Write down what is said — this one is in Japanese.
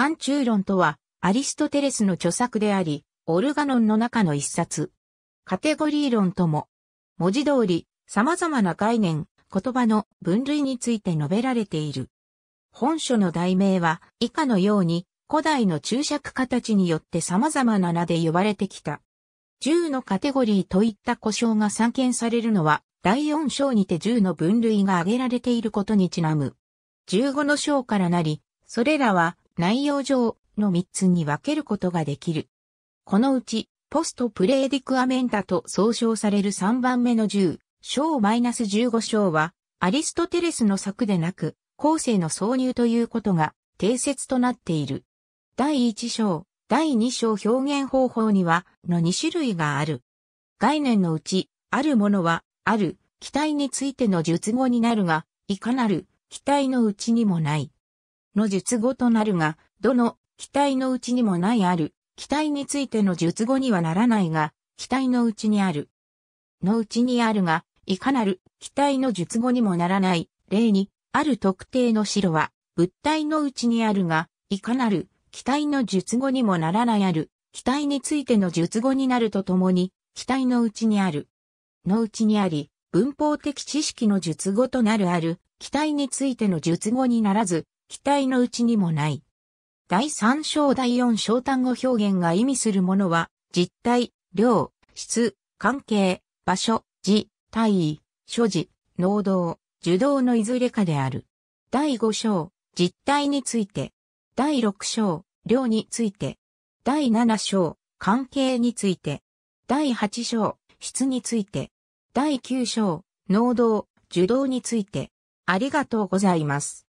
反中論とは、アリストテレスの著作であり、オルガノンの中の一冊。カテゴリー論とも、文字通り、様々な概念、言葉の分類について述べられている。本書の題名は、以下のように、古代の注釈形によって様々な名で呼ばれてきた。10のカテゴリーといった故障が散見されるのは、第4章にて10の分類が挙げられていることにちなむ。15の章からなり、それらは内容上の3つに分けることができる。このうち、ポストプレーディクアメンタと総称される3番目の10、章 -15 章は、アリストテレスの作でなく、後世の挿入ということが定説となっている。第1章、第2章表現方法には、の2種類がある。概念のうち、あるものは、ある、期待についての述語になるが、いかなる、期待のうちにもない。の述語となるが、どの期待のうちにもないある、期待についての述語にはならないが、期待のうちにある。のうちにあるが、いかなる期待の述語にもならない、例に、ある特定の白は、物体のうちにあるが、いかなる期待の述語にもならないある、期待についての述語になるとともに、期待のうちにある。のうちにあり、文法的知識の述語となるある、期待についての述語にならず、期待のうちにもない。第三章第四章単語表現が意味するものは、実体、量、質、関係、場所、時、体位、所持、能動、受動のいずれかである。第5章、実体について。第6章、量について。第7章、関係について。第8章、質について。第9章、能動、受動について。ありがとうございます。